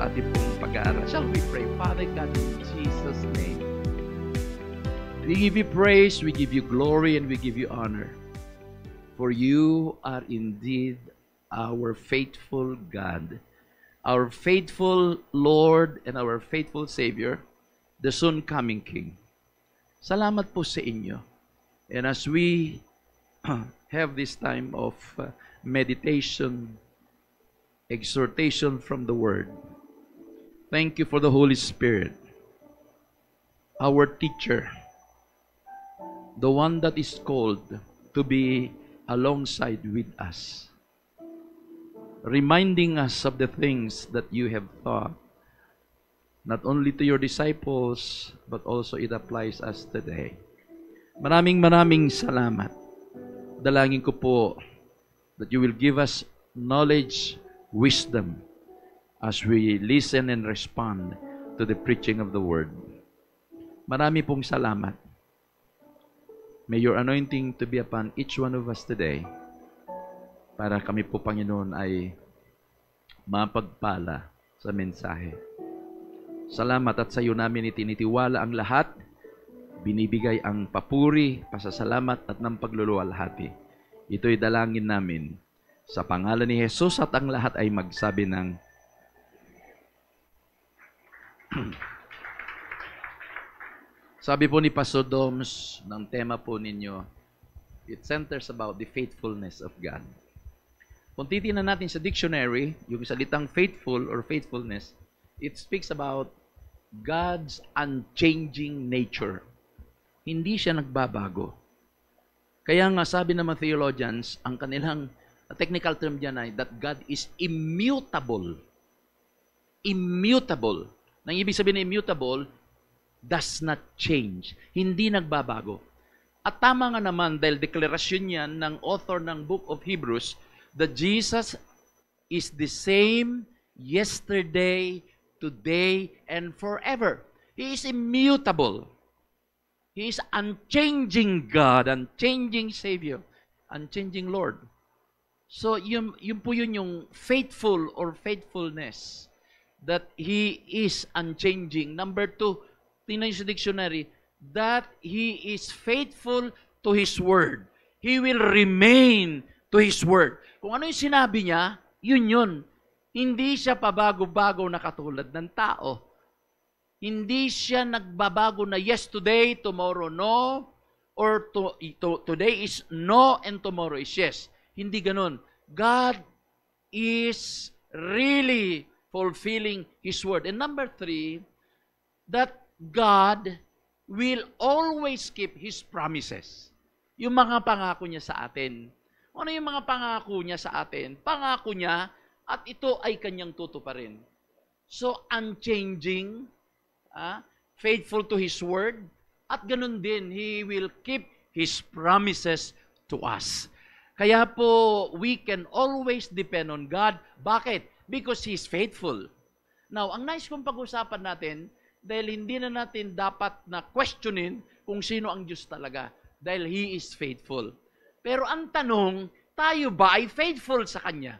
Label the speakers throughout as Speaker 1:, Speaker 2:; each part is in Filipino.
Speaker 1: sa ating pong pag-aaral. Shall we pray? Father God, in Jesus' name, we give you praise, we give you glory, and we give you honor. For you are indeed our faithful God, our faithful Lord, and our faithful Savior, the soon coming King. Salamat po sa inyo. And as we have this time of uh, meditation, exhortation from the Word, Thank you for the Holy Spirit, our teacher, the one that is called to be alongside with us, reminding us of the things that you have taught, not only to your disciples, but also it applies us today. Maraming maraming salamat. Dalangin ko po that you will give us knowledge, wisdom, as we listen and respond to the preaching of the Word. Marami pong salamat. May your anointing to be upon each one of us today para kami po, Panginoon, ay mapagpala sa mensahe. Salamat at sa iyo namin itinitiwala ang lahat, binibigay ang papuri, pasasalamat at ng pagluluwalhati. Ito'y dalangin namin sa pangalan ni Jesus at ang lahat ay magsabi ng Sabi po ni Pastor Doms, ng tema po ninyo, it centers about the faithfulness of God. Kung titignan natin sa dictionary, yung salitang faithful or faithfulness, it speaks about God's unchanging nature. Hindi siya nagbabago. Kaya nga sabi ng mga theologians, ang kanilang technical term dyan ay that God is immutable. Immutable. Nang ibig sabihin na immutable, does not change. Hindi nagbabago. At tama nga naman dahil deklarasyon yan ng author ng Book of Hebrews that Jesus is the same yesterday, today, and forever. He is immutable. He is unchanging God, unchanging Savior, unchanging Lord. So, yun, yun po yun yung faithful or faithfulness that He is unchanging. Number two, tinan sa dictionary, that He is faithful to His Word. He will remain to His Word. Kung ano yung sinabi niya, yun yun. Hindi siya pabago-bago na katulad ng tao. Hindi siya nagbabago na yesterday, tomorrow no, or to, to, today is no and tomorrow is yes. Hindi ganun. God is really fulfilling His word. And number three, that God will always keep His promises. Yung mga pangako niya sa atin. Ano yung mga pangako niya sa atin? Pangako niya at ito ay kanyang tutuparin. So, unchanging, ah, faithful to His word, at ganun din, He will keep His promises to us. Kaya po, we can always depend on God. Bakit? Because He's faithful. Now, ang nice kong pag-usapan natin, dahil hindi na natin dapat na questionin kung sino ang Diyos talaga. Dahil He is faithful. Pero ang tanong, tayo ba ay faithful sa Kanya?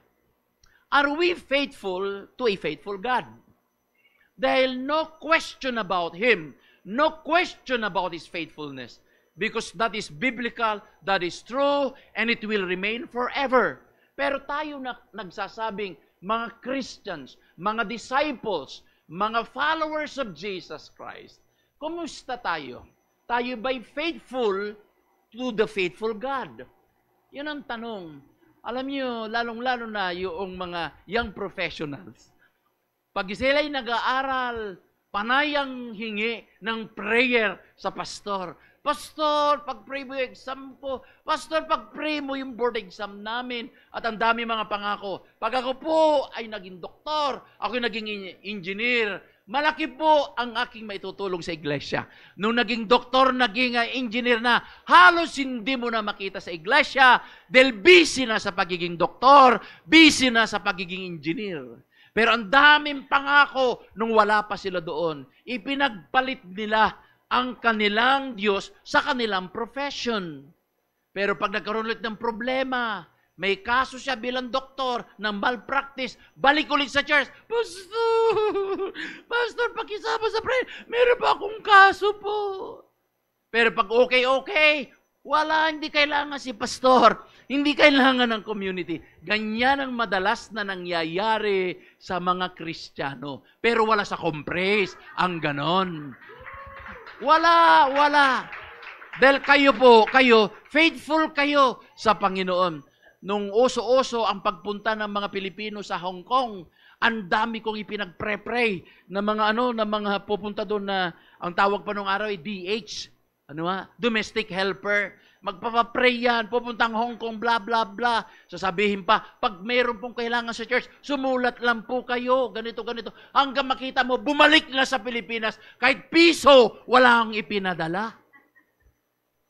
Speaker 1: Are we faithful to a faithful God? Dahil no question about Him, no question about His faithfulness because that is biblical, that is true, and it will remain forever. Pero tayo na nagsasabing, mga Christians, mga disciples, mga followers of Jesus Christ, kumusta tayo? Tayo ba'y faithful to the faithful God? Yun ang tanong. Alam niyo, lalong-lalo na yung mga young professionals. Pag sila'y nag-aaral, panayang hingi ng prayer sa pastor, Pastor, pag-pray mo yung exam ko. Pastor, pag-pray mo yung board exam namin. At ang dami mga pangako. Pag ako po ay naging doktor, ako ay naging engineer, malaki po ang aking maitutulong sa iglesia. Nung naging doktor, naging ah, engineer na, halos hindi mo na makita sa iglesia dahil busy na sa pagiging doktor, busy na sa pagiging engineer. Pero ang daming pangako nung wala pa sila doon. Ipinagpalit nila ang kanilang Diyos sa kanilang profession. Pero pag nagkaroon ulit ng problema, may kaso siya bilang doktor ng malpractice, balik ulit sa church. Pastor, Pastor, pakisama sa prayer. Meron pa akong kaso po. Pero pag okay, okay, wala, hindi kailangan si pastor. Hindi kailangan ng community. Ganyan ang madalas na nangyayari sa mga Kristiyano. Pero wala sa compress ang ganon. Wala, wala. Dahil kayo po, kayo, faithful kayo sa Panginoon. Nung oso-oso ang pagpunta ng mga Pilipino sa Hong Kong, ang dami kong ipinagpre-pray na mga ano, na mga pupunta doon na ang tawag pa nung araw ay DH, ano ha? Domestic helper. Magpapapray yan, pupuntang Hong Kong, bla bla bla. Sasabihin pa, pag mayroon pong kailangan sa church, sumulat lang po kayo, ganito, ganito. Hanggang makita mo, bumalik na sa Pilipinas, kahit piso, wala ang ipinadala.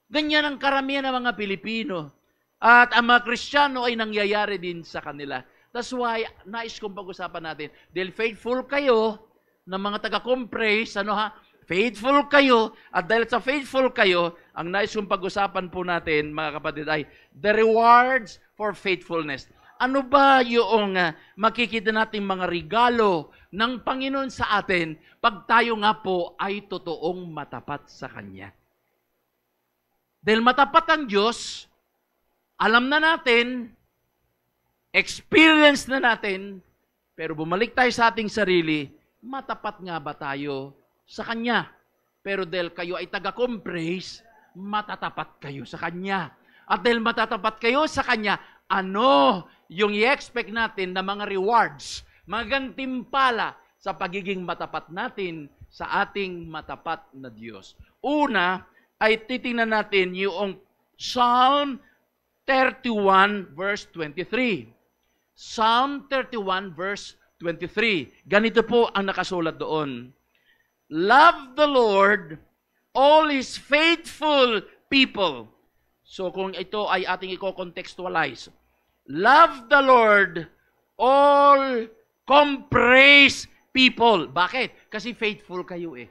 Speaker 1: Ganyan ang karamihan ng mga Pilipino. At ang mga Kristiyano ay nangyayari din sa kanila. That's why, nais kong pag-usapan natin, dahil faithful kayo ng mga taga-compress, ano ha, Faithful kayo, at dahil sa faithful kayo, ang nais kong pag-usapan po natin, mga kapatid, ay the rewards for faithfulness. Ano ba yung uh, makikita nating mga regalo ng Panginoon sa atin pag tayo nga po ay totoong matapat sa Kanya? Dahil matapat ang Diyos, alam na natin, experience na natin, pero bumalik tayo sa ating sarili, matapat nga ba tayo sa Kanya. Pero dahil kayo ay taga-comprase, matatapat kayo sa Kanya. At dahil matatapat kayo sa Kanya, ano yung i-expect natin na mga rewards, mga sa pagiging matapat natin sa ating matapat na Diyos. Una ay titingnan natin yung Psalm 31 verse 23. Psalm 31 verse 23. Ganito po ang nakasulat doon. Love the Lord, all His faithful people. So kung ito ay ating i-contextualize. Love the Lord, all compress people. Bakit? Kasi faithful kayo eh.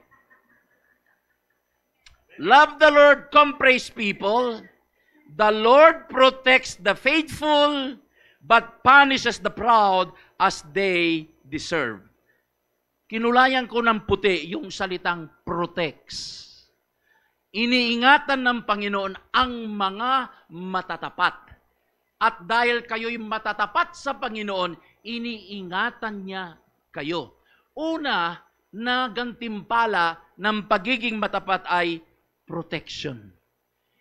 Speaker 1: Love the Lord, compress people. The Lord protects the faithful, but punishes the proud as they deserve. Kinulayan ko ng puti yung salitang protects. Iniingatan ng Panginoon ang mga matatapat. At dahil kayo'y matatapat sa Panginoon, iniingatan niya kayo. Una, nagantimpala ng pagiging matapat ay protection.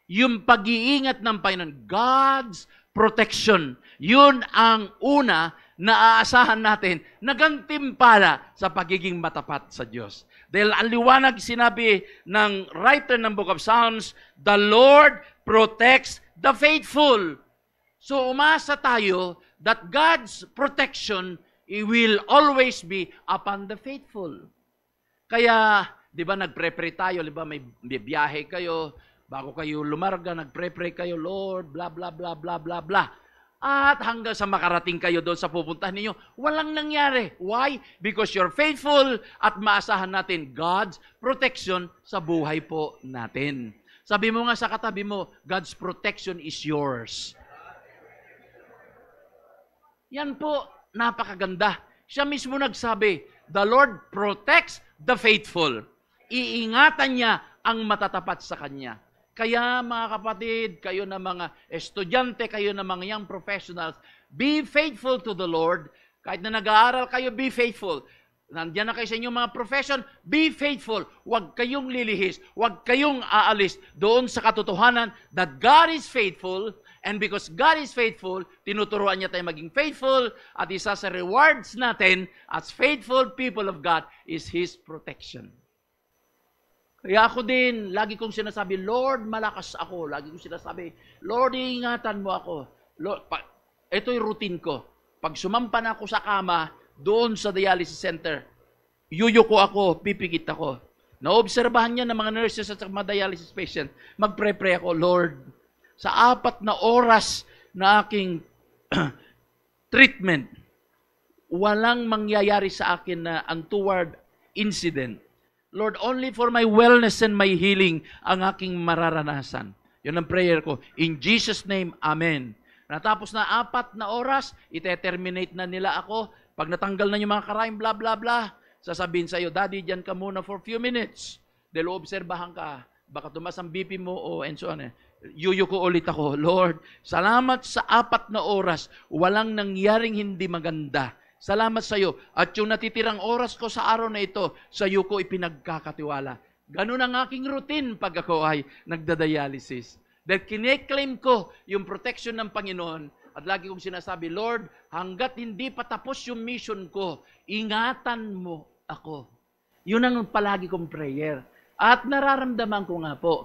Speaker 1: Yung pag-iingat ng Panginoon, God's protection. Yun ang una na natin na gantimpala sa pagiging matapat sa Diyos. Dahil ang liwanag sinabi ng writer ng Book of Psalms, The Lord protects the faithful. So umasa tayo that God's protection will always be upon the faithful. Kaya, di ba, nagpre-pray tayo, di ba, may biyahe kayo, bago kayo lumarga, nagpre-pray kayo, Lord, blah, blah, blah, blah, blah, blah. At hanggang sa makarating kayo doon sa pupuntahan ninyo, walang nangyari. Why? Because you're faithful at maasahan natin God's protection sa buhay po natin. Sabi mo nga sa katabi mo, God's protection is yours. Yan po, napakaganda. Siya mismo nagsabi, The Lord protects the faithful. Iingatan niya ang matatapat sa Kanya. Kaya mga kapatid, kayo na mga estudyante, kayo na mga young professionals, be faithful to the Lord. Kahit na nag-aaral kayo, be faithful. Nandiyan na kayo sa inyong mga profession, be faithful. Huwag kayong lilihis. Huwag kayong aalis doon sa katotohanan that God is faithful and because God is faithful, tinuturuan niya tayo maging faithful at isa sa rewards natin as faithful people of God is His protection. Kaya ako din, lagi kong sinasabi, Lord, malakas ako. Lagi kong sinasabi, Lord, iingatan mo ako. Lord, pa, ito'y routine ko. Pag sumampa na ako sa kama, doon sa dialysis center, yuyuko ako, pipikit ako. Naobserbahan niya ng mga nurses at mga dialysis patient, magpre-pray ako, Lord, sa apat na oras na aking treatment, walang mangyayari sa akin na untoward incident Lord, only for my wellness and my healing ang aking mararanasan. Yun ang prayer ko. In Jesus' name, Amen. Natapos na apat na oras, ite-terminate na nila ako. Pag natanggal na yung mga karain, bla bla bla, sasabihin sa iyo, Daddy, dyan ka muna for few minutes. Dahil obserbahan ka. Baka tumas ang BP mo o oh, and so on. Eh. Yuyo ko ulit ako, Lord, salamat sa apat na oras, walang nangyaring hindi maganda Salamat sa iyo. At yung natitirang oras ko sa araw na ito, sa iyo ko ipinagkakatiwala. Ganun ang aking routine pag ako ay nagdadialysis. Dahil kine-claim ko yung protection ng Panginoon at lagi kong sinasabi, Lord, hanggat hindi pa tapos yung mission ko, ingatan mo ako. Yun ang palagi kong prayer. At nararamdaman ko nga po,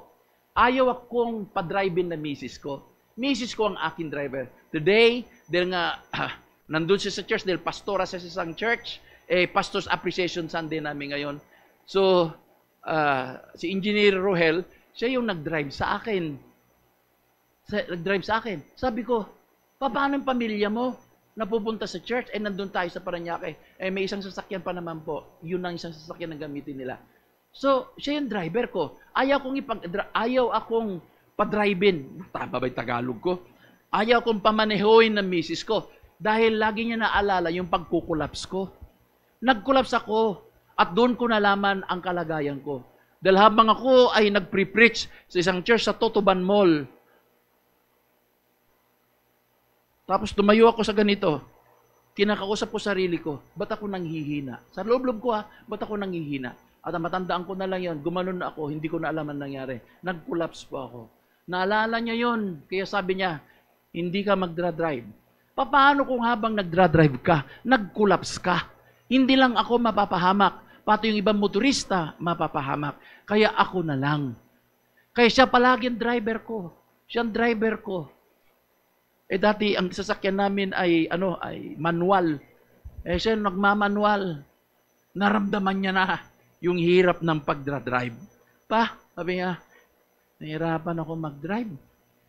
Speaker 1: ayaw akong pa padrive na misis ko. Misis ko ang aking driver. Today, dahil nga Nandun siya sa church dahil pastora siya sa isang church. Eh, Pastor's Appreciation Sunday namin ngayon. So, uh, si Engineer Rohel, siya yung nag-drive sa akin. Sa, nag-drive sa akin. Sabi ko, paano yung pamilya mo? Napupunta sa church, eh nandun tayo sa Paranaque. Eh may isang sasakyan pa naman po. Yun ang isang sasakyan na gamitin nila. So, siya yung driver ko. Ayaw kong ipag ayaw akong pa-drive in. Tama ba yung Tagalog ko? Ayaw kong pamanehoin ng misis ko. Dahil lagi niya naalala yung pagkukulaps ko. Nagkulaps ako at doon ko nalaman ang kalagayan ko. Dahil habang ako ay nagpre-preach sa isang church sa Totoban Mall, tapos tumayo ako sa ganito, kinakausap ko sarili ko, ba't ako nanghihina? Sa loob-loob ko ha, ba't ako nanghihina? At matandaan ko na lang yon, gumanon na ako, hindi ko na alam ang nangyari. Nag-collapse po ako. Naalala niya yon, kaya sabi niya, hindi ka magdra-drive Paano kung habang nagdra-drive ka, nag-collapse ka? Hindi lang ako mapapahamak, pati yung ibang motorista mapapahamak. Kaya ako na lang. Kaya siya palagi ang driver ko. Siya ang driver ko. Eh dati ang sasakyan namin ay ano ay manual. Eh siya nagmamanual. Naramdaman niya na yung hirap ng pagdra-drive. Pa, sabi niya, nahirapan ako mag-drive.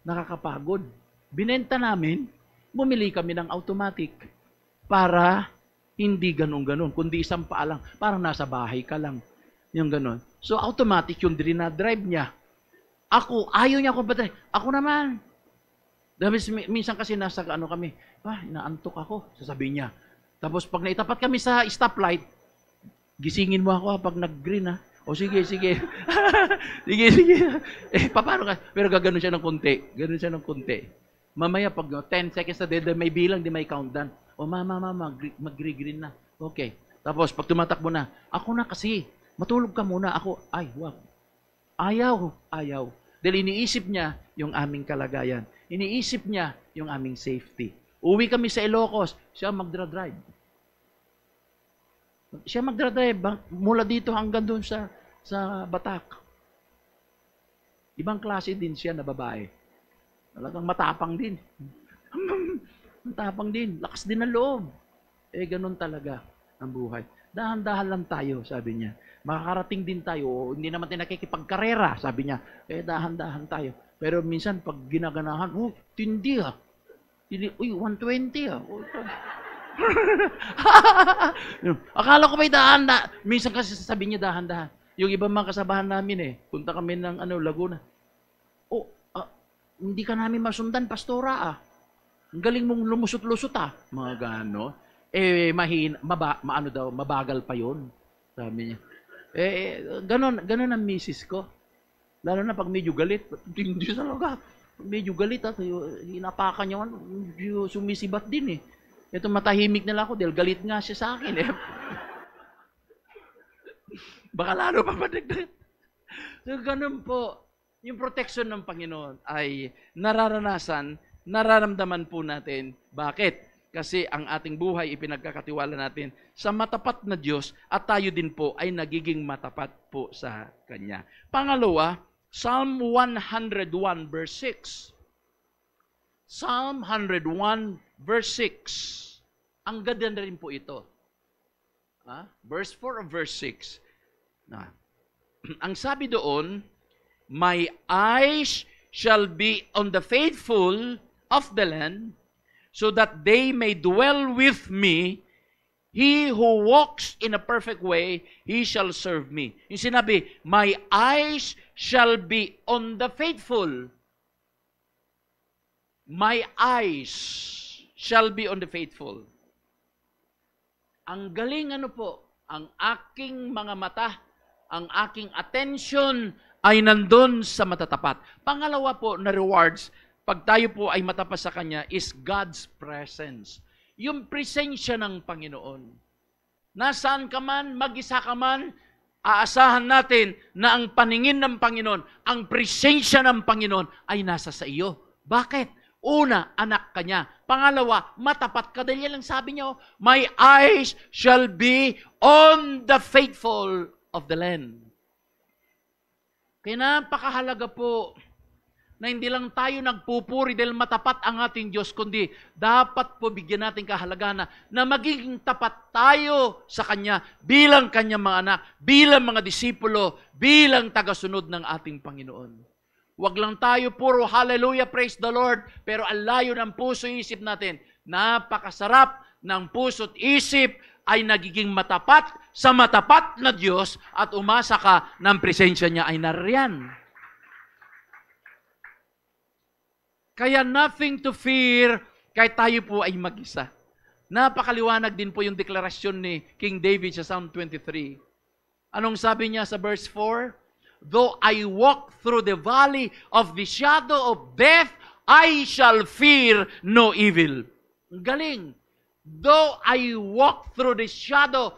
Speaker 1: Nakakapagod. Binenta namin, bumili kami ng automatic para hindi ganun-ganun, kundi isang paa lang. Parang nasa bahay ka lang. Yung ganun. So, automatic yung drive niya. Ako, ayaw niya akong batay. Ako naman. Dahil minsan kasi nasa ano kami, ah, inaantok ako, sasabihin niya. Tapos pag naitapat kami sa stoplight, gisingin mo ako ha, pag nag-green ha. O sige, sige. sige, sige. Eh, paano ka? Pero gaganon siya ng konti. Ganon siya ng konti. Mamaya pag 10 seconds na dito, may bilang, di may countdown. O oh, mama, mama, mag-green na. Okay. Tapos pag tumatakbo na, ako na kasi, matulog ka muna. Ako, ay, wow. Ayaw, ayaw. Dahil iniisip niya yung aming kalagayan. Iniisip niya yung aming safety. Uwi kami sa Ilocos, siya magdra-drive. Siya magdra-drive mula dito hanggang doon sa, sa Batak. Ibang klase din siya na babae. Talagang matapang din. matapang din. Lakas din ng loob. Eh, ganun talaga ang buhay. Dahan-dahan lang tayo, sabi niya. Makakarating din tayo. O, hindi naman tayo nakikipagkarera, sabi niya. Eh, dahan-dahan tayo. Pero minsan, pag ginaganahan, oh, tindi ha. Ah. Tindi, uy, 120 ha. Ah. Akala ko may dahan na. Minsan kasi sabi niya dahan-dahan. Yung ibang mga kasabahan namin eh, punta kami ng ano, Laguna. Oh, hindi ka namin masundan, pastora ah. Ang galing mong lumusot-lusot ah. Mga gano. Eh, mahin, maba, maano daw, mabagal pa yon Sabi niya. Eh, eh, ganon, ganon ang misis ko. Lalo na pag medyo galit, hindi talaga. Medyo galit at ah, hinapakan niya, medyo sumisibat din eh. Ito matahimik na lang ako dahil galit nga siya sa akin eh. Baka lalo pa madagdag. So, ganun po yung protection ng Panginoon ay nararanasan, nararamdaman po natin. Bakit? Kasi ang ating buhay ipinagkakatiwala natin sa matapat na Diyos at tayo din po ay nagiging matapat po sa Kanya. Pangalawa, Psalm 101 verse 6. Psalm 101 verse 6. Ang ganda na rin po ito. Ha? Ah, verse 4 of verse 6. Na. Ang sabi doon, My eyes shall be on the faithful of the land, so that they may dwell with me. He who walks in a perfect way, he shall serve me. Yung sinabi, my eyes shall be on the faithful. My eyes shall be on the faithful. Ang galing ano po, ang aking mga mata, ang aking attention ay nandun sa matatapat. Pangalawa po na rewards, pag tayo po ay matapat sa Kanya, is God's presence. Yung presensya ng Panginoon. Nasaan ka man, mag-isa ka man, aasahan natin na ang paningin ng Panginoon, ang presensya ng Panginoon ay nasa sa iyo. Bakit? Una, anak ka niya. Pangalawa, matapat ka. Dahil lang sabi niya, oh, My eyes shall be on the faithful of the land. Kaya napakahalaga po na hindi lang tayo nagpupuri dahil matapat ang ating Diyos, kundi dapat po bigyan natin kahalagahan na, na magiging tapat tayo sa Kanya bilang Kanyang mga anak, bilang mga disipulo, bilang tagasunod ng ating Panginoon. Huwag lang tayo puro hallelujah, praise the Lord, pero alayo ng puso isip natin. Napakasarap ng puso't isip ay nagiging matapat sa matapat na Diyos at umasa ka ng presensya niya ay nariyan. Kaya nothing to fear kahit tayo po ay mag-isa. Napakaliwanag din po yung deklarasyon ni King David sa Psalm 23. Anong sabi niya sa verse 4? Though I walk through the valley of the shadow of death, I shall fear no evil. Galing. Though I walk through the shadow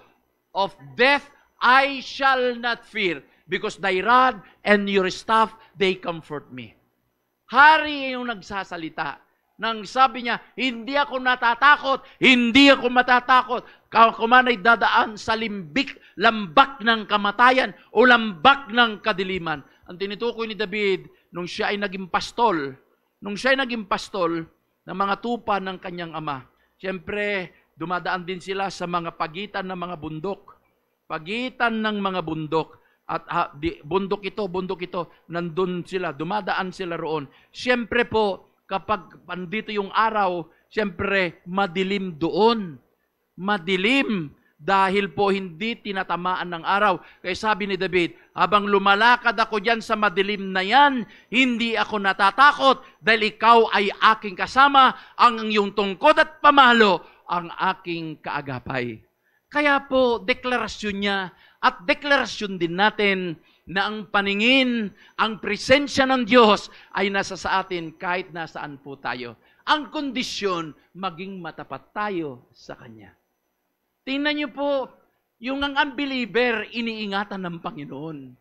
Speaker 1: of death, I shall not fear because thy rod and your staff, they comfort me. Hari yung nagsasalita. Nang sabi niya, hindi ako natatakot, hindi ako matatakot. Kumanay dadaan sa limbik, lambak ng kamatayan o lambak ng kadiliman. Ang tinutukoy ni David, nung siya ay naging pastol, nung siya ay naging pastol ng mga tupa ng kanyang ama, Siyempre, dumadaan din sila sa mga pagitan ng mga bundok. Pagitan ng mga bundok. At ha, ah, di, bundok ito, bundok ito, nandun sila, dumadaan sila roon. Siyempre po, kapag andito yung araw, siyempre madilim doon. Madilim dahil po hindi tinatamaan ng araw. Kaya sabi ni David, habang lumalakad ako dyan sa madilim na yan, hindi ako natatakot dahil ikaw ay aking kasama, ang iyong tungkod at pamalo, ang aking kaagapay. Kaya po, deklarasyon niya at deklarasyon din natin na ang paningin, ang presensya ng Diyos ay nasa sa atin kahit nasaan po tayo. Ang kondisyon, maging matapat tayo sa Kanya. Tingnan niyo po, yung ang unbeliever, iniingatan ng Panginoon.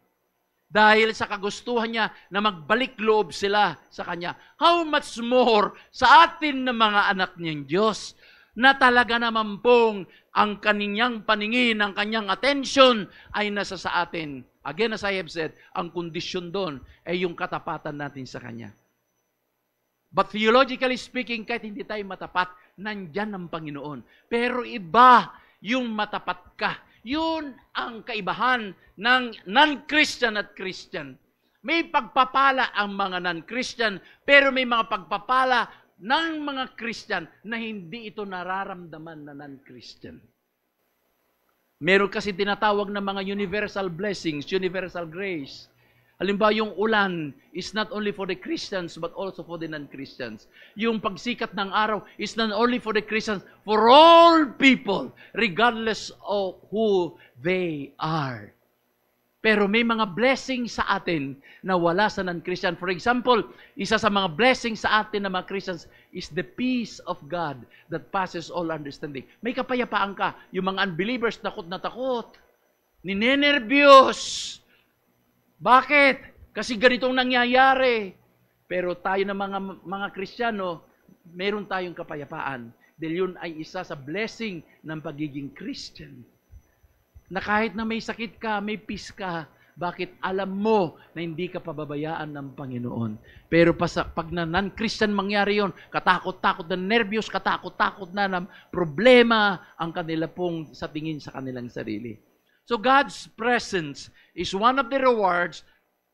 Speaker 1: Dahil sa kagustuhan niya na magbalik loob sila sa Kanya. How much more sa atin na mga anak niyang Diyos na talaga naman pong ang kaniyang paningin, ang kanyang attention ay nasa sa atin. Again, as I have said, ang kondisyon doon ay yung katapatan natin sa Kanya. But theologically speaking, kahit hindi tayo matapat, nandyan ang Panginoon. Pero iba yung matapat ka. Yun ang kaibahan ng non-Christian at Christian. May pagpapala ang mga non-Christian, pero may mga pagpapala ng mga Christian na hindi ito nararamdaman na non-Christian. Meron kasi tinatawag na mga universal blessings, universal grace. Halimbawa, yung ulan is not only for the Christians, but also for the non-Christians. Yung pagsikat ng araw is not only for the Christians, for all people, regardless of who they are. Pero may mga blessing sa atin na wala sa non-Christian. For example, isa sa mga blessing sa atin na mga Christians is the peace of God that passes all understanding. May kapayapaan ka. Yung mga unbelievers, takot na takot. Ninenervyos. Ninenervyos bakit? Kasi ganito ang nangyayari. Pero tayo na mga, mga Kristiyano, meron tayong kapayapaan. Dahil yun ay isa sa blessing ng pagiging Christian. Na kahit na may sakit ka, may peace ka, bakit alam mo na hindi ka pababayaan ng Panginoon? Pero pasa, pag na non-Christian mangyari yon, katakot-takot na nervyos, katakot-takot na ng problema ang kanila pong sa tingin sa kanilang sarili. So God's presence is one of the rewards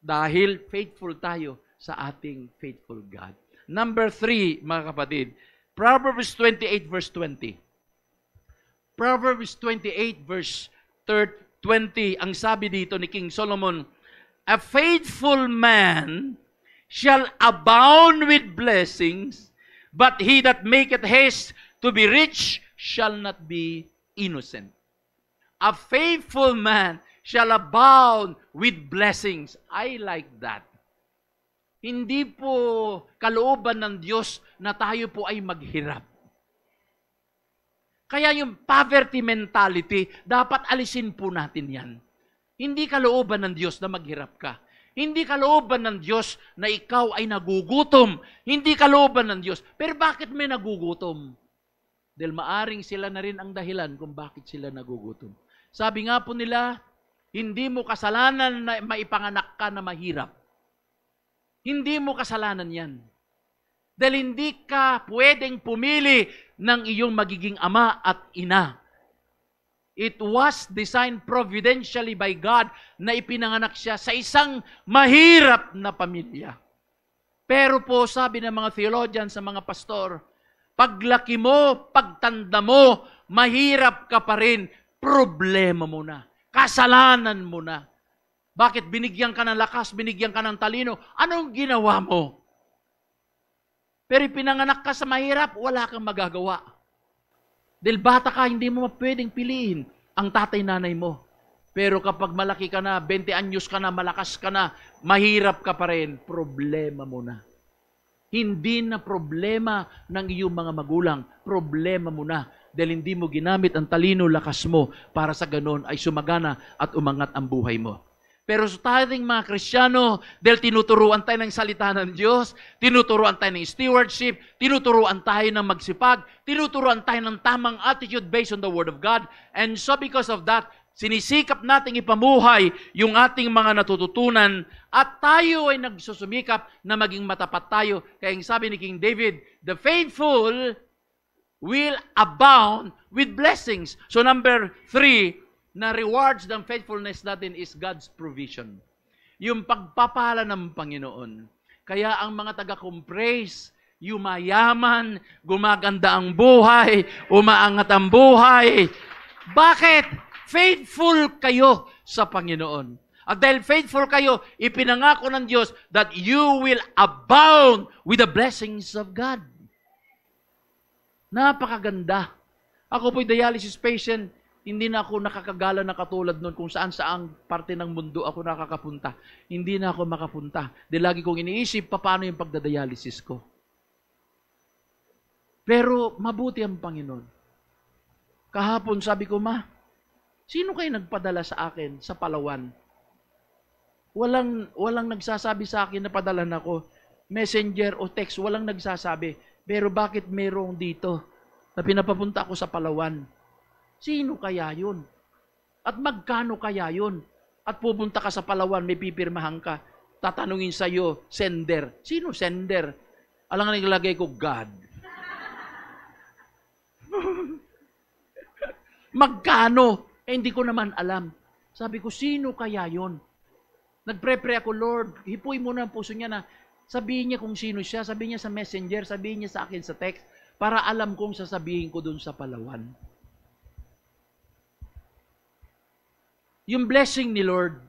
Speaker 1: dahil faithful tayo sa ating faithful God. Number three, mga kapatid, Proverbs 28 verse 20. Proverbs 28 verse 20, ang sabi dito ni King Solomon, A faithful man shall abound with blessings, but he that maketh haste to be rich shall not be innocent a faithful man shall abound with blessings. I like that. Hindi po kalooban ng Diyos na tayo po ay maghirap. Kaya yung poverty mentality, dapat alisin po natin yan. Hindi kalooban ng Diyos na maghirap ka. Hindi kalooban ng Diyos na ikaw ay nagugutom. Hindi kalooban ng Diyos. Pero bakit may nagugutom? Dahil maaring sila na rin ang dahilan kung bakit sila nagugutom. Sabi nga po nila, hindi mo kasalanan na maipanganak ka na mahirap. Hindi mo kasalanan yan. Dahil hindi ka pwedeng pumili ng iyong magiging ama at ina. It was designed providentially by God na ipinanganak siya sa isang mahirap na pamilya. Pero po, sabi ng mga theologian sa mga pastor, paglaki mo, pagtanda mo, mahirap ka pa rin problema mo na. Kasalanan mo na. Bakit binigyan ka ng lakas, binigyan ka ng talino? Anong ginawa mo? Pero pinanganak ka sa mahirap, wala kang magagawa. Dahil bata ka, hindi mo pwedeng piliin ang tatay-nanay mo. Pero kapag malaki ka na, 20 anyos ka na, malakas ka na, mahirap ka pa rin, problema mo na. Hindi na problema ng iyong mga magulang, problema mo na dahil hindi mo ginamit ang talino lakas mo para sa ganon ay sumagana at umangat ang buhay mo. Pero sa so mga Kristiyano, dahil tinuturuan tayo ng salita ng Diyos, tinuturuan tayo ng stewardship, tinuturuan tayo ng magsipag, tinuturuan tayo ng tamang attitude based on the Word of God. And so because of that, sinisikap nating ipamuhay yung ating mga natututunan at tayo ay nagsusumikap na maging matapat tayo. Kaya yung sabi ni King David, the faithful will abound with blessings. So number three, na rewards ng faithfulness natin is God's provision. Yung pagpapala ng Panginoon. Kaya ang mga taga comprase yumayaman, gumaganda ang buhay, umaangat ang buhay. Bakit? Faithful kayo sa Panginoon. At dahil faithful kayo, ipinangako ng Diyos that you will abound with the blessings of God. Napakaganda. Ako po'y dialysis patient, hindi na ako nakakagala na katulad nun kung saan saang parte ng mundo ako nakakapunta. Hindi na ako makapunta. Di lagi kong iniisip paano yung pagdadialysis ko. Pero mabuti ang Panginoon. Kahapon sabi ko, Ma, sino kayo nagpadala sa akin sa Palawan? Walang, walang nagsasabi sa akin na padalan ako. Messenger o text, walang nagsasabi. Pero bakit merong dito na pinapapunta ako sa Palawan? Sino kaya yun? At magkano kaya yun? At pupunta ka sa Palawan, may pipirmahan ka. Tatanungin sa'yo, sender. Sino sender? Alam nga nilagay ko, God. magkano? Eh, hindi ko naman alam. Sabi ko, sino kaya yon? Nagpre-pre ako, Lord, hipoy mo na ang puso niya na Sabihin niya kung sino siya, sabihin niya sa messenger, sabihin niya sa akin sa text, para alam kong sasabihin ko dun sa Palawan. Yung blessing ni Lord,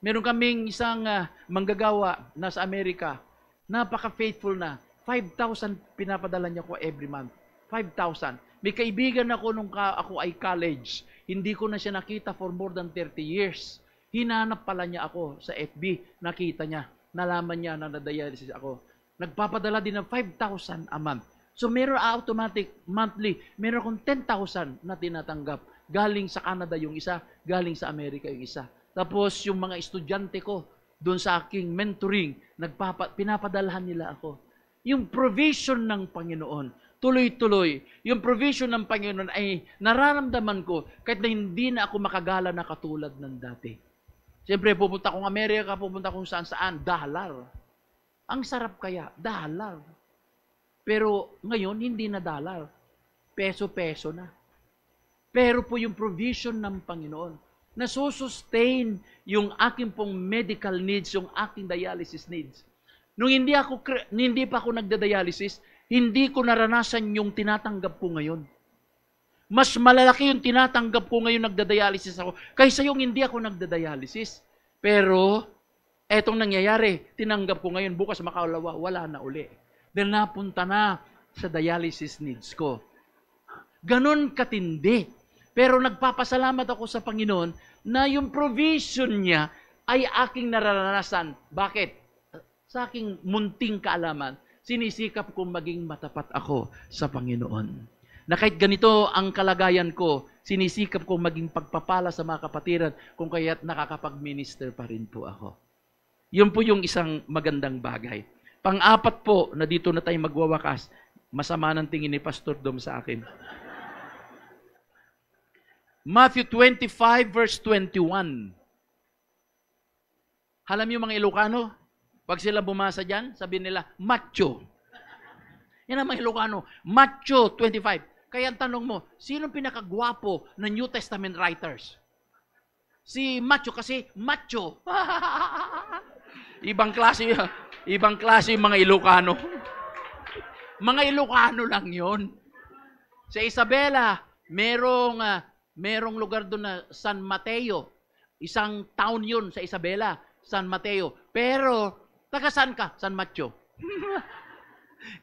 Speaker 1: meron kaming isang uh, manggagawa na sa Amerika, napaka-faithful na, 5,000 pinapadala niya ko every month. 5,000. May kaibigan ako nung ka, ako ay college. Hindi ko na siya nakita for more than 30 years. Hinanap pala niya ako sa FB. Nakita niya nalaman niya na na-dialysis ako. Nagpapadala din ng 5,000 a month. So meron ah, automatic monthly, meron akong 10,000 na tinatanggap. Galing sa Canada yung isa, galing sa Amerika yung isa. Tapos yung mga estudyante ko doon sa aking mentoring, nagpapa, pinapadalhan nila ako. Yung provision ng Panginoon, tuloy-tuloy, yung provision ng Panginoon ay nararamdaman ko kahit na hindi na ako makagala na katulad ng dati. Siyempre, pupunta kong Amerika, pupunta kong saan-saan, dollar. Ang sarap kaya, dollar. Pero ngayon, hindi na dollar. Peso-peso na. Pero po yung provision ng Panginoon, nasusustain yung aking pong medical needs, yung aking dialysis needs. Nung hindi, ako, hindi pa ako nagda-dialysis, hindi ko naranasan yung tinatanggap ko ngayon. Mas malalaki yung tinatanggap ko ngayon nagdadialysis ako kaysa yung hindi ako nagdadialysis. Pero, etong nangyayari, tinanggap ko ngayon, bukas makalawa, wala na uli. Dahil napunta na sa dialysis needs ko. Ganon katindi. Pero nagpapasalamat ako sa Panginoon na yung provision niya ay aking nararanasan. Bakit? Sa aking munting kaalaman, sinisikap kong maging matapat ako sa Panginoon na kahit ganito ang kalagayan ko, sinisikap ko maging pagpapala sa mga kapatiran kung kaya't nakakapag-minister pa rin po ako. Yun po yung isang magandang bagay. Pang-apat po na dito na tayo magwawakas, masama ng tingin ni Pastor Dom sa akin. Matthew 25 verse 21. Alam niyo mga Ilocano, pag sila bumasa dyan, sabi nila, macho. Yan ang mga Ilocano, macho 25. Kaya ang tanong mo, sinong pinakagwapo na New Testament writers? Si macho kasi macho. ibang klase, ibang klase yung mga Ilocano. mga Ilocano lang 'yon. Sa Isabela, merong uh, merong lugar doon na San Mateo. Isang town 'yon sa Isabela, San Mateo. Pero taga saan ka? San Macho.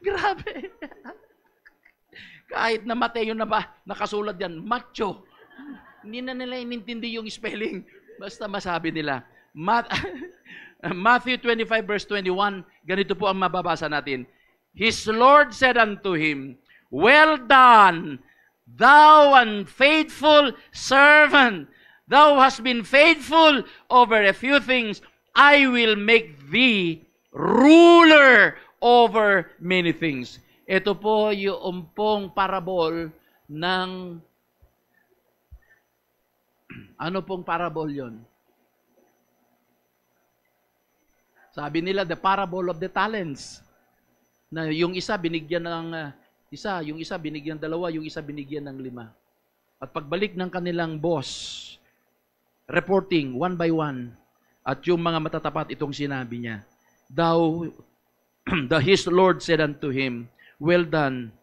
Speaker 1: Grabe. Kahit na Mateo na ba, nakasulat yan, macho. Hindi na nila inintindi yung spelling. Basta masabi nila. Matthew 25 verse 21, ganito po ang mababasa natin. His Lord said unto him, Well done, thou faithful servant. Thou hast been faithful over a few things. I will make thee ruler over many things. Ito po yung pong parabol ng ano pong parabol yon? Sabi nila, the parable of the talents. Na yung isa binigyan ng uh, isa, yung isa binigyan dalawa, yung isa binigyan ng lima. At pagbalik ng kanilang boss, reporting one by one, at yung mga matatapat itong sinabi niya, Thou, the his Lord said unto him, Well done,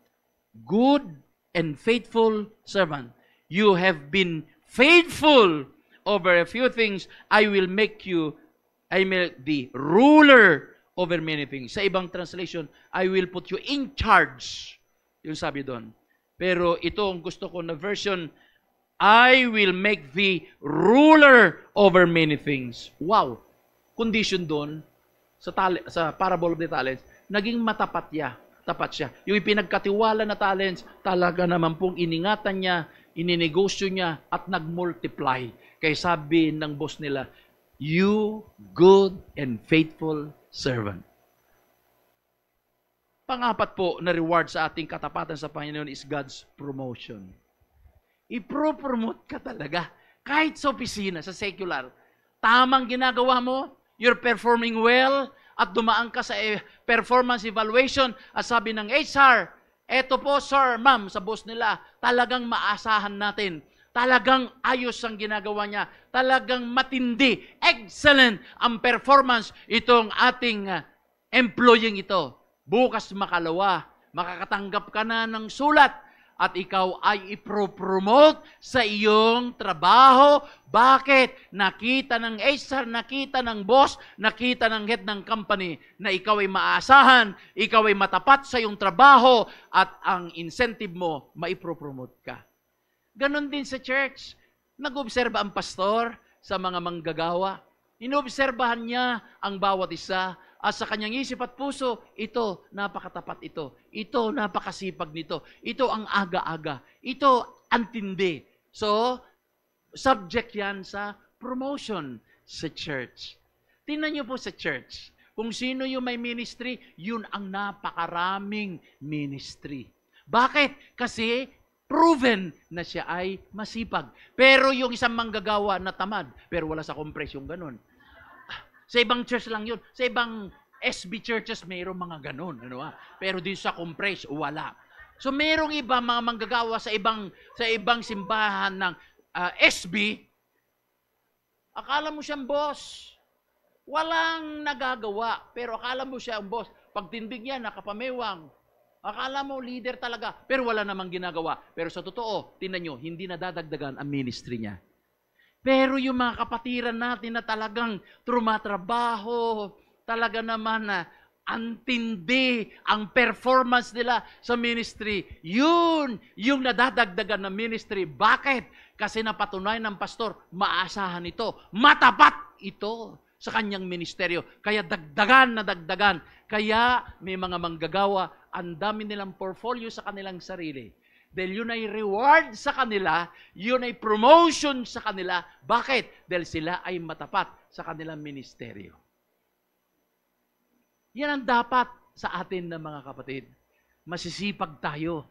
Speaker 1: good and faithful servant. You have been faithful over a few things. I will make you, I make the ruler over many things. Sa ibang translation, I will put you in charge. Yung sabi doon. Pero ito ang gusto ko na version, I will make thee ruler over many things. Wow! Condition doon, sa, tali- sa parable of the talents, naging matapat niya tapat siya. Yung ipinagkatiwala na talents, talaga naman pong iningatan niya, ininegosyo niya, at nagmultiply. Kaya sabi ng boss nila, You good and faithful servant. Pangapat po na reward sa ating katapatan sa Panginoon is God's promotion. Ipro-promote ka talaga. Kahit sa opisina, sa secular, tamang ginagawa mo, you're performing well, at dumaan ka sa eh, performance evaluation at sabi ng HR, eto po sir, ma'am, sa boss nila, talagang maasahan natin. Talagang ayos ang ginagawa niya. Talagang matindi. Excellent ang performance itong ating ah, employing ito. Bukas makalawa, makakatanggap ka na ng sulat at ikaw ay ipropromote sa iyong trabaho. Bakit? Nakita ng HR, nakita ng boss, nakita ng head ng company na ikaw ay maasahan, ikaw ay matapat sa iyong trabaho, at ang incentive mo, maipropromote ka. Ganon din sa church. Nag-obserba ang pastor sa mga manggagawa. Inobserbahan niya ang bawat isa at sa kanyang isip at puso, ito, napakatapat ito. Ito, napakasipag nito. Ito ang aga-aga. Ito, antindi. So, subject yan sa promotion sa church. Tingnan niyo po sa church. Kung sino yung may ministry, yun ang napakaraming ministry. Bakit? Kasi proven na siya ay masipag. Pero yung isang manggagawa na tamad, pero wala sa compress yung ganun sa ibang church lang yun. Sa ibang SB churches, mayroong mga ganun. Ano ba? Ah. Pero dito sa compress, wala. So merong iba mga manggagawa sa ibang sa ibang simbahan ng uh, ah, SB, akala mo siyang boss. Walang nagagawa, pero akala mo siya ang boss. Pag tindig niya, nakapamewang. Akala mo leader talaga, pero wala namang ginagawa. Pero sa totoo, tinan nyo, hindi nadadagdagan ang ministry niya. Pero yung mga kapatiran natin na talagang trumatrabaho, talaga naman na antindi ang performance nila sa ministry. Yun, yung nadadagdagan ng ministry. Bakit? Kasi napatunay ng pastor, maasahan ito, matapat ito sa kanyang ministeryo. Kaya dagdagan na dagdagan. Kaya may mga manggagawa, ang dami nilang portfolio sa kanilang sarili. Dahil yun ay reward sa kanila, yun ay promotion sa kanila. Bakit? Dahil sila ay matapat sa kanilang ministeryo. Yan ang dapat sa atin ng mga kapatid. Masisipag tayo.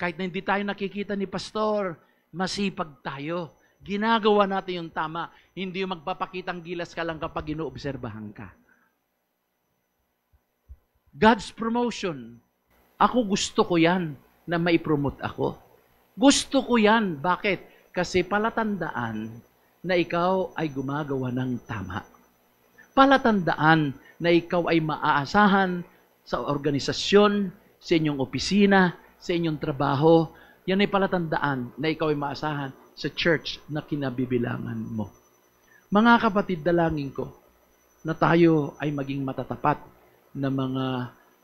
Speaker 1: Kahit na hindi tayo nakikita ni pastor, masipag tayo. Ginagawa natin yung tama. Hindi yung magpapakitang gilas ka lang kapag inoobserbahan ka. God's promotion. Ako gusto ko yan na maipromote ako. Gusto ko yan. Bakit? Kasi palatandaan na ikaw ay gumagawa ng tama. Palatandaan na ikaw ay maaasahan sa organisasyon, sa inyong opisina, sa inyong trabaho. Yan ay palatandaan na ikaw ay maaasahan sa church na kinabibilangan mo. Mga kapatid, dalangin ko na tayo ay maging matatapat na mga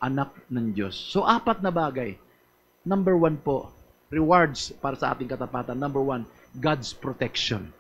Speaker 1: anak ng Diyos. So, apat na bagay Number one po, rewards para sa ating katapatan. Number one, God's protection.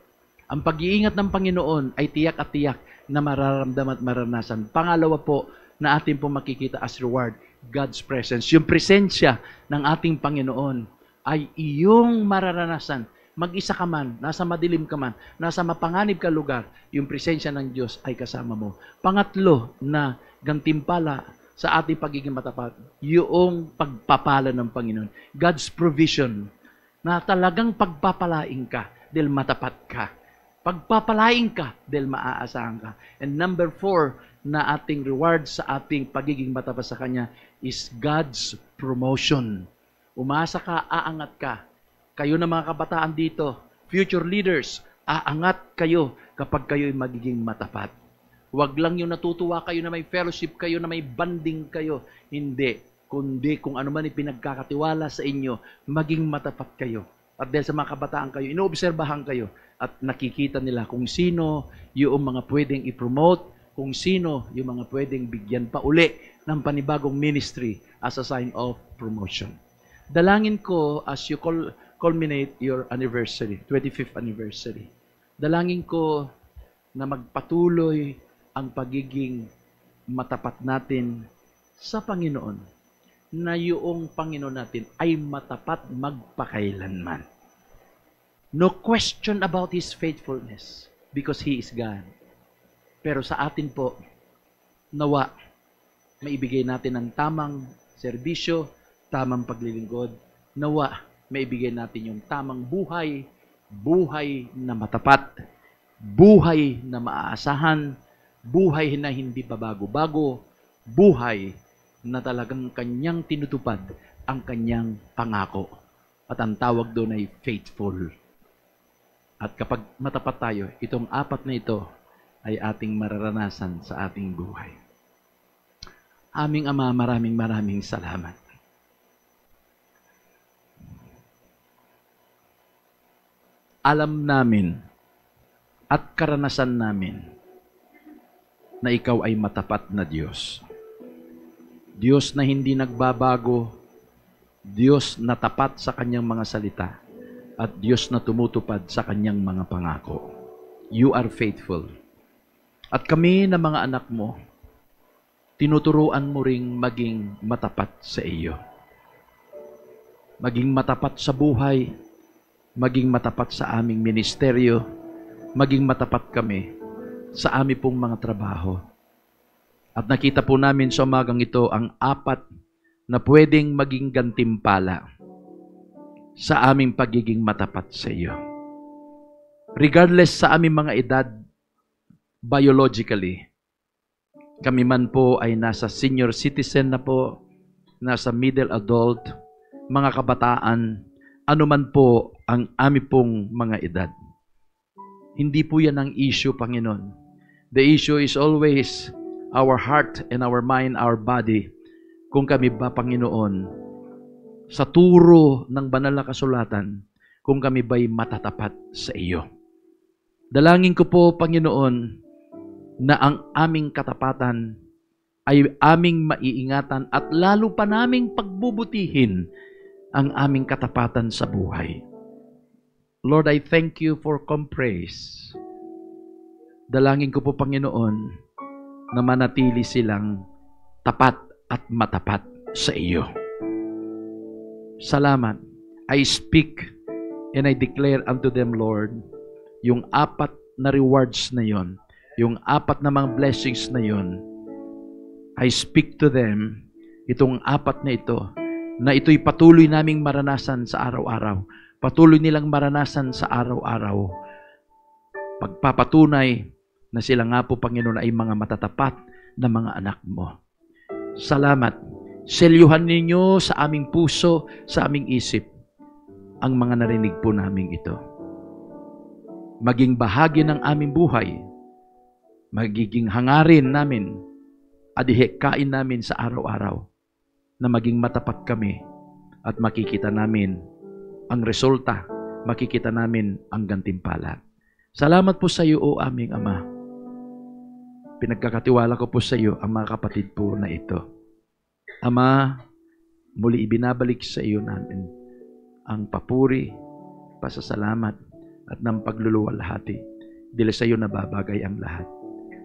Speaker 1: Ang pag-iingat ng Panginoon ay tiyak at tiyak na mararamdaman at maranasan. Pangalawa po, na atin po makikita as reward, God's presence. Yung presensya ng ating Panginoon ay iyong mararanasan. Mag-isa ka man, nasa madilim ka man, nasa mapanganib ka lugar, yung presensya ng Diyos ay kasama mo. Pangatlo na gantimpala sa ating pagiging matapat, yung pagpapala ng Panginoon. God's provision na talagang pagpapalain ka dahil matapat ka. Pagpapalain ka dahil maaasahan ka. And number four na ating reward sa ating pagiging matapat sa Kanya is God's promotion. Umasa ka, aangat ka. Kayo na mga kabataan dito, future leaders, aangat kayo kapag kayo'y magiging matapat. Huwag lang yung natutuwa kayo na may fellowship kayo, na may banding kayo. Hindi. Kundi kung ano man pinagkakatiwala sa inyo, maging matapat kayo. At dahil sa mga kabataan kayo, inoobserbahan kayo at nakikita nila kung sino yung mga pwedeng i-promote, kung sino yung mga pwedeng bigyan pa uli ng panibagong ministry as a sign of promotion. Dalangin ko as you call, culminate your anniversary, 25th anniversary. Dalangin ko na magpatuloy ang pagiging matapat natin sa Panginoon na yung Panginoon natin ay matapat magpakailanman. No question about His faithfulness because He is God. Pero sa atin po, nawa, maibigay natin ang tamang serbisyo, tamang paglilingkod, nawa, maibigay natin yung tamang buhay, buhay na matapat, buhay na maaasahan, buhay na hindi pabago-bago, buhay na talagang kanyang tinutupad ang kanyang pangako. At ang tawag doon ay faithful. At kapag matapat tayo, itong apat na ito ay ating mararanasan sa ating buhay. Aming Ama, maraming maraming salamat. Alam namin at karanasan namin na ikaw ay matapat na Diyos. Diyos na hindi nagbabago, Diyos na tapat sa kanyang mga salita, at Diyos na tumutupad sa kanyang mga pangako. You are faithful. At kami na mga anak mo, tinuturuan mo ring maging matapat sa iyo. Maging matapat sa buhay, maging matapat sa aming ministeryo, maging matapat kami sa aming pong mga trabaho. At nakita po namin sa umagang ito ang apat na pwedeng maging gantimpala sa aming pagiging matapat sa iyo. Regardless sa aming mga edad, biologically, kami man po ay nasa senior citizen na po, nasa middle adult, mga kabataan, anuman po ang aming pong mga edad. Hindi po yan ang issue, Panginoon. The issue is always our heart and our mind, our body. Kung kami ba, Panginoon, sa turo ng banal na kasulatan, kung kami ba'y matatapat sa iyo. Dalangin ko po, Panginoon, na ang aming katapatan ay aming maiingatan at lalo pa naming pagbubutihin ang aming katapatan sa buhay. Lord, I thank you for compress. Dalangin ko po, Panginoon, na manatili silang tapat at matapat sa iyo. Salamat. I speak and I declare unto them, Lord, yung apat na rewards na yon, yung apat na mga blessings na yon, I speak to them, itong apat na ito, na ito'y patuloy naming maranasan sa araw-araw. Patuloy nilang maranasan sa araw-araw. Pagpapatunay na sila nga po, Panginoon, ay mga matatapat na mga anak mo. Salamat. Selyuhan ninyo sa aming puso, sa aming isip, ang mga narinig po namin ito. Maging bahagi ng aming buhay, magiging hangarin namin, adihekain namin sa araw-araw na maging matapat kami at makikita namin ang resulta, makikita namin ang gantimpala. Salamat po sa iyo, O aming Ama Pinagkakatiwala ko po sa iyo ang mga kapatid po na ito. Ama, muli ibinabalik sa iyo namin ang papuri, pasasalamat at ng pagluluwalhati. Dila sa iyo nababagay ang lahat.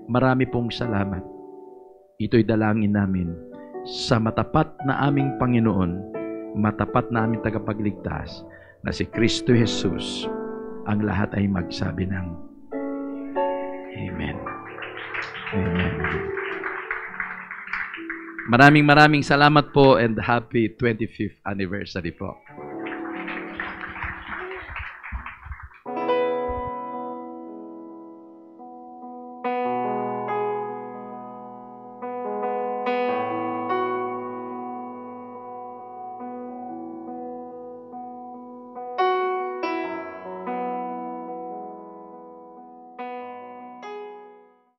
Speaker 1: Marami pong salamat. Ito'y dalangin namin sa matapat na aming Panginoon, matapat na aming tagapagligtas na si Kristo Jesus ang lahat ay magsabi ng Amen. Maraming maraming salamat po and happy 25th anniversary po.